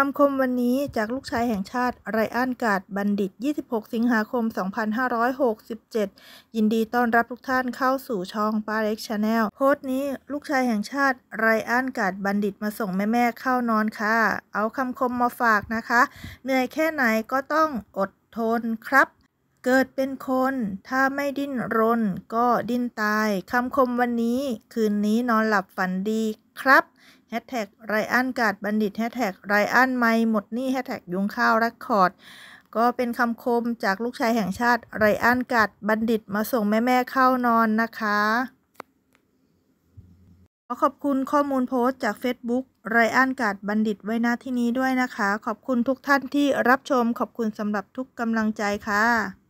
คำคมวันนี้จากลูกชายแห่งชาติไรอันกาดบัณฑิต 26 สิงหาคม 2567 ยินดีต้อนรับทุกท่านเข้าสู่ช่องป้าเล็กชาแนลโพสต์นี้ลูกชายแห่งชาติไรอันกาดบัณฑิตมาส่งแม่ๆเข้านอนค่ะ เอาคำคมมาฝากนะคะ เหนื่อยแค่ไหนก็ต้องอดทนครับเกิดเป็นคนถ้าไม่ดิ้นรนก็ดิ้นตาย คำคมวันนี้คืนนี้นอนหลับฝันดีครับแฮชแท็กไรอันกาดบัณฑิตแฮชแท็กไรอันไม่หมดนี่แฮชแท็กยุงข้าวรักคอร์ดก็เป็นคำคมจากลูกชายแห่งชาติไรอันกาดบัณฑิตมาส่งแม่แม่เข้านอนนะคะขอขอบคุณข้อมูลโพสต์จาก Facebook ไรอันกาดบัณฑิตไว้หน้าที่นี้ด้วยนะคะ ขอบคุณทุกท่านที่รับชม ขอบคุณสำหรับทุกกำลังใจค่ะ